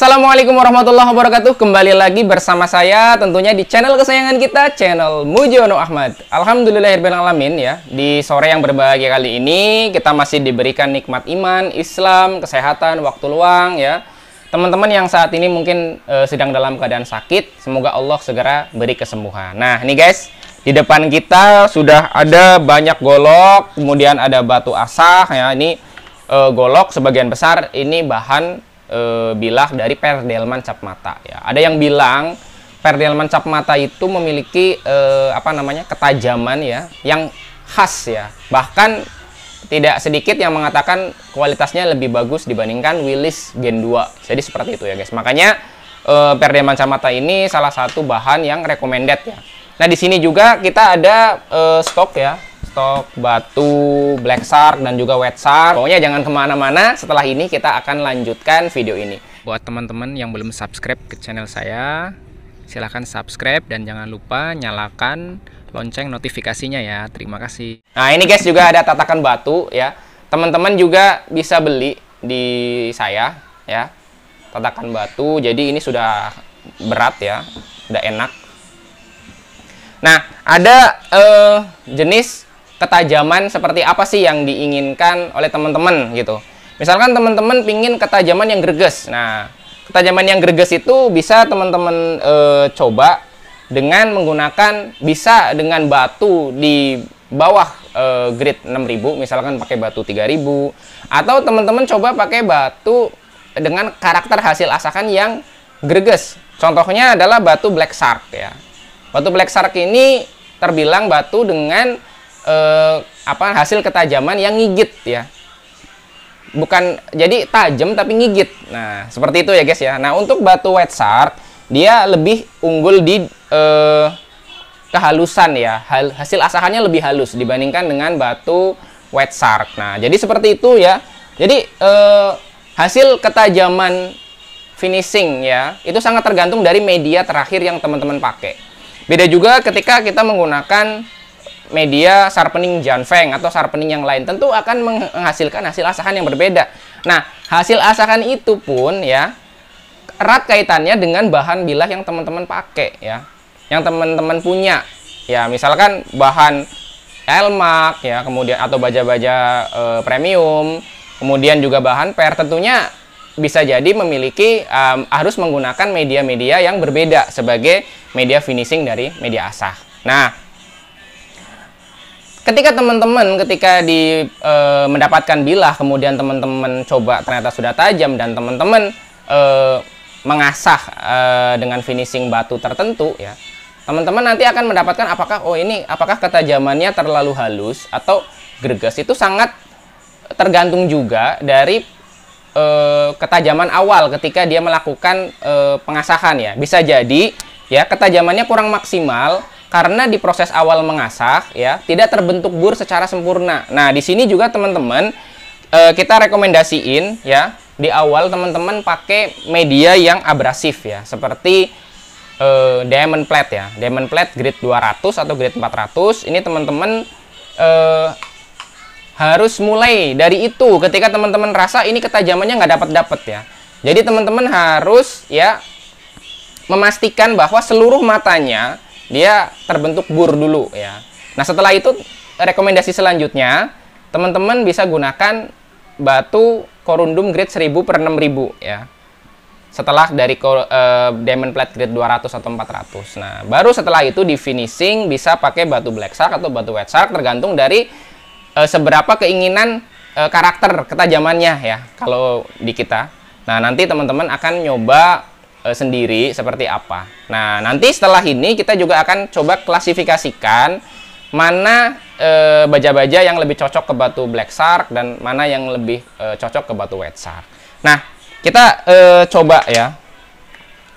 Assalamualaikum warahmatullahi wabarakatuh. Kembali lagi bersama saya tentunya di channel kesayangan kita, channel Mujono Ahmad. Alhamdulillahirrahmanirrahim ya. Di sore yang berbahagia kali ini, kita masih diberikan nikmat iman, Islam, kesehatan, waktu luang ya. Teman-teman yang saat ini mungkin e, sedang dalam keadaan sakit, semoga Allah segera beri kesembuhan. Nah, ini guys, di depan kita sudah ada banyak golok, kemudian ada batu asah ya. Ini eh, golok sebagian besar ini bahan e, bilah dari perdelman cap mata ya. Ada yang bilang perdelman cap mata itu memiliki e, apa namanya ketajaman ya yang khas ya. Bahkan tidak sedikit yang mengatakan kualitasnya lebih bagus dibandingkan Willis Gen 2. Jadi seperti itu ya guys. Makanya e, perdelman cap mata ini salah satu bahan yang recommended ya. Nah, di sini juga kita ada e, stok ya stok batu black shark dan juga wet shark pokoknya jangan kemana-mana setelah ini kita akan lanjutkan video ini buat teman-teman yang belum subscribe ke channel saya silahkan subscribe dan jangan lupa nyalakan lonceng notifikasinya ya terima kasih nah ini guys juga ada tatakan batu ya teman-teman juga bisa beli di saya ya tatakan batu jadi ini sudah berat ya udah enak nah ada eh, jenis ketajaman seperti apa sih yang diinginkan oleh teman-teman gitu. Misalkan teman-teman pingin ketajaman yang greges. Nah, ketajaman yang greges itu bisa teman-teman e, coba dengan menggunakan bisa dengan batu di bawah e, grid 6000 misalkan pakai batu 3000 atau teman-teman coba pakai batu dengan karakter hasil asahan yang greges. Contohnya adalah batu black shark ya. Batu black shark ini terbilang batu dengan eh, apa hasil ketajaman yang ngigit ya bukan jadi tajam tapi ngigit nah seperti itu ya guys ya nah untuk batu white shark dia lebih unggul di eh, kehalusan ya Hal, hasil asahannya lebih halus dibandingkan dengan batu white shark nah jadi seperti itu ya jadi eh, hasil ketajaman finishing ya itu sangat tergantung dari media terakhir yang teman-teman pakai beda juga ketika kita menggunakan media sharpening janfeng atau sharpening yang lain tentu akan menghasilkan hasil asahan yang berbeda. Nah, hasil asahan itu pun ya erat kaitannya dengan bahan bilah yang teman-teman pakai ya. Yang teman-teman punya. Ya, misalkan bahan elmak ya, kemudian atau baja-baja e, premium, kemudian juga bahan per tentunya bisa jadi memiliki um, harus menggunakan media-media yang berbeda sebagai media finishing dari media asah. Nah, ketika teman-teman ketika di e, mendapatkan bilah kemudian teman-teman coba ternyata sudah tajam dan teman-teman e, mengasah e, dengan finishing batu tertentu ya teman-teman nanti akan mendapatkan apakah oh ini apakah ketajamannya terlalu halus atau greges itu sangat tergantung juga dari e, ketajaman awal ketika dia melakukan e, pengasahan ya bisa jadi ya ketajamannya kurang maksimal karena di proses awal mengasah ya tidak terbentuk bur secara sempurna. Nah, di sini juga teman-teman eh, kita rekomendasiin ya di awal teman-teman pakai media yang abrasif ya, seperti eh, diamond plate ya. Diamond plate grade 200 atau grade 400 ini teman-teman eh, harus mulai dari itu ketika teman-teman rasa ini ketajamannya nggak dapat-dapat ya. Jadi teman-teman harus ya memastikan bahwa seluruh matanya dia terbentuk bur dulu ya. Nah setelah itu rekomendasi selanjutnya teman-teman bisa gunakan batu korundum grade 1000 per 6000 ya. Setelah dari uh, diamond plate grade 200 atau 400. Nah, baru setelah itu di finishing bisa pakai batu black shark atau batu white shark tergantung dari uh, seberapa keinginan uh, karakter ketajamannya ya kalau di kita. Nah, nanti teman-teman akan nyoba uh, sendiri seperti apa. Nah, nanti setelah ini kita juga akan coba klasifikasikan mana eh, baja-baja uh, yang lebih cocok ke batu black shark dan mana yang lebih uh, cocok ke batu white shark. Nah, kita uh, coba ya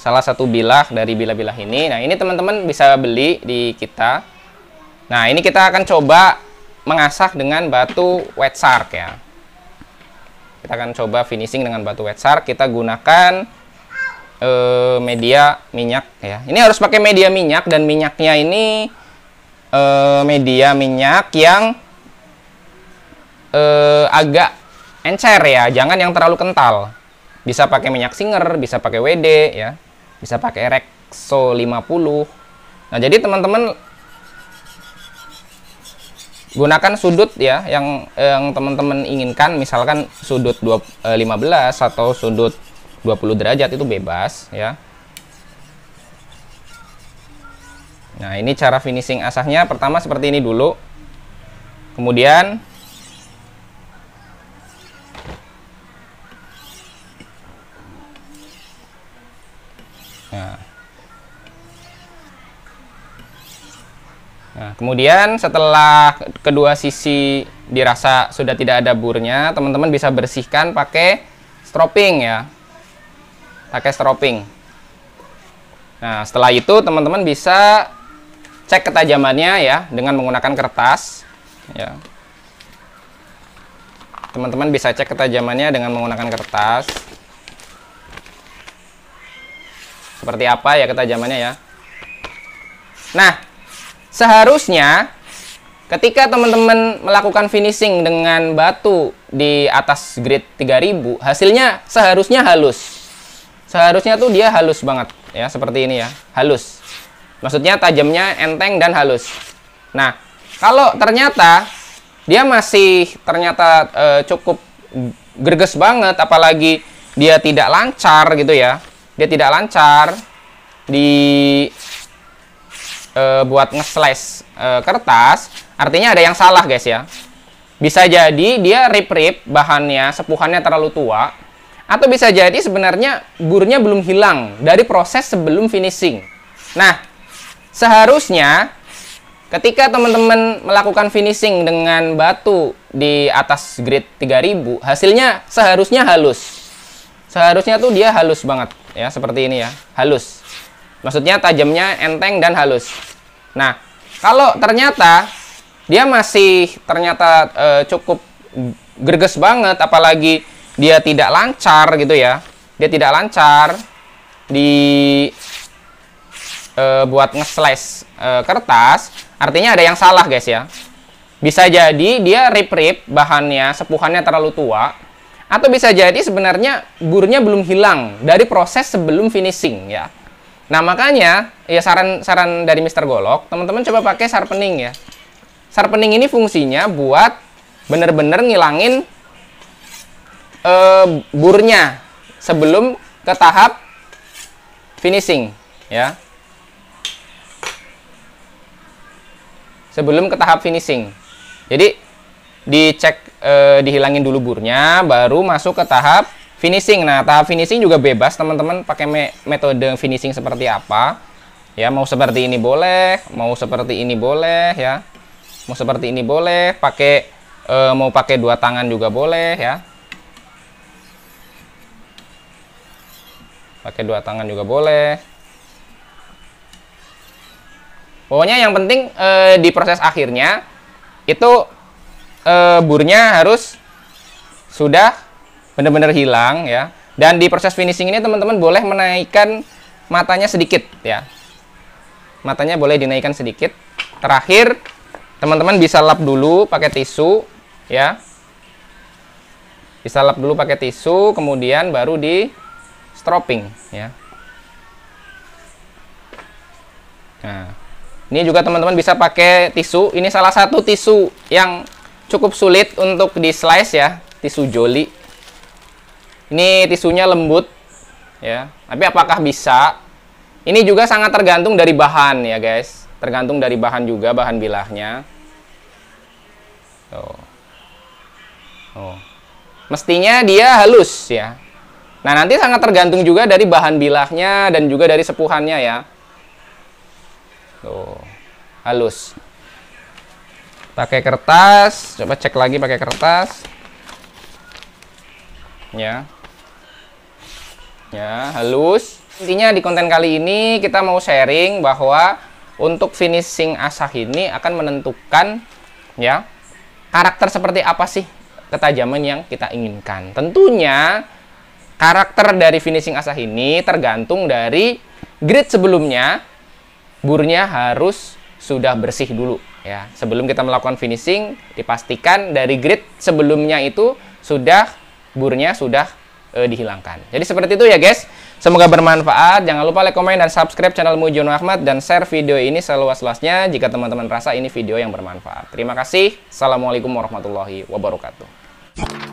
salah satu bilah dari bilah-bilah ini. Nah, ini teman-teman bisa beli di kita. Nah, ini kita akan coba mengasah dengan batu white shark ya. Kita akan coba finishing dengan batu white shark. Kita gunakan eh, media minyak ya. Ini harus pakai media minyak dan minyaknya ini eh, media minyak yang eh, agak encer ya, jangan yang terlalu kental. Bisa pakai minyak singer, bisa pakai WD ya, bisa pakai Rexo 50. Nah, jadi teman-teman gunakan sudut ya yang yang teman-teman inginkan misalkan sudut 2, 15 eh, atau sudut 20 derajat itu bebas ya nah ini cara finishing asahnya pertama seperti ini dulu kemudian nah. nah, kemudian setelah kedua sisi dirasa sudah tidak ada burnya teman-teman bisa bersihkan pakai stropping ya pakai stropping nah setelah itu teman-teman bisa cek ketajamannya ya dengan menggunakan kertas ya teman-teman bisa cek ketajamannya dengan menggunakan kertas seperti apa ya ketajamannya ya nah seharusnya ketika teman-teman melakukan finishing dengan batu di atas grade 3000 hasilnya seharusnya halus Seharusnya tuh dia halus banget ya, seperti ini ya, halus. Maksudnya tajamnya enteng dan halus. Nah, kalau ternyata dia masih ternyata e, cukup greges banget apalagi dia tidak lancar gitu ya. Dia tidak lancar di e, buat ngeslice e, kertas, artinya ada yang salah guys ya. Bisa jadi dia rip-rip bahannya, sepuhannya terlalu tua atau bisa jadi sebenarnya burnya belum hilang dari proses sebelum finishing. Nah, seharusnya ketika teman-teman melakukan finishing dengan batu di atas grade 3000, hasilnya seharusnya halus. Seharusnya tuh dia halus banget ya, seperti ini ya, halus. Maksudnya tajamnya enteng dan halus. Nah, kalau ternyata dia masih ternyata e, cukup greges banget apalagi dia tidak lancar gitu ya dia tidak lancar di e, buat e, kertas artinya ada yang salah guys ya bisa jadi dia rip-rip bahannya sepuhannya terlalu tua atau bisa jadi sebenarnya burnya belum hilang dari proses sebelum finishing ya nah makanya ya saran saran dari Mister Golok teman-teman coba pakai sharpening ya sharpening ini fungsinya buat bener-bener ngilangin e, burnya sebelum ke tahap finishing ya sebelum ke tahap finishing jadi dicek e, dihilangin dulu burnya baru masuk ke tahap finishing nah tahap finishing juga bebas teman-teman pakai me metode finishing seperti apa ya mau seperti ini boleh mau seperti ini boleh ya mau seperti ini boleh pakai e, mau pakai dua tangan juga boleh ya pakai dua tangan juga boleh pokoknya yang penting e, di proses akhirnya itu e, burnya harus sudah benar-benar hilang ya dan di proses finishing ini teman-teman boleh menaikkan matanya sedikit ya. Matanya boleh dinaikkan sedikit. Terakhir, teman-teman bisa lap dulu pakai tisu ya. Bisa lap dulu pakai tisu, kemudian baru di stropping ya. Nah, ini juga teman-teman bisa pakai tisu. Ini salah satu tisu yang cukup sulit untuk di slice ya, tisu joli. Ini tisunya lembut ya. Tapi apakah bisa? Ini juga sangat tergantung dari bahan ya, guys. Tergantung dari bahan juga bahan bilahnya. Oh. Oh. Mestinya dia halus ya. Nah, nanti sangat tergantung juga dari bahan bilahnya dan juga dari sepuhannya ya. Tuh, halus. Pakai kertas, coba cek lagi pakai kertas. Ya. Ya, halus. Intinya di konten kali ini kita mau sharing bahwa untuk finishing asah ini akan menentukan ya karakter seperti apa sih ketajaman yang kita inginkan. Tentunya karakter dari finishing asah ini tergantung dari grid sebelumnya burnya harus sudah bersih dulu ya sebelum kita melakukan finishing dipastikan dari grid sebelumnya itu sudah burnya sudah e, dihilangkan jadi seperti itu ya guys semoga bermanfaat jangan lupa like komen dan subscribe channel Mujono Ahmad dan share video ini seluas-luasnya jika teman-teman rasa ini video yang bermanfaat terima kasih assalamualaikum warahmatullahi wabarakatuh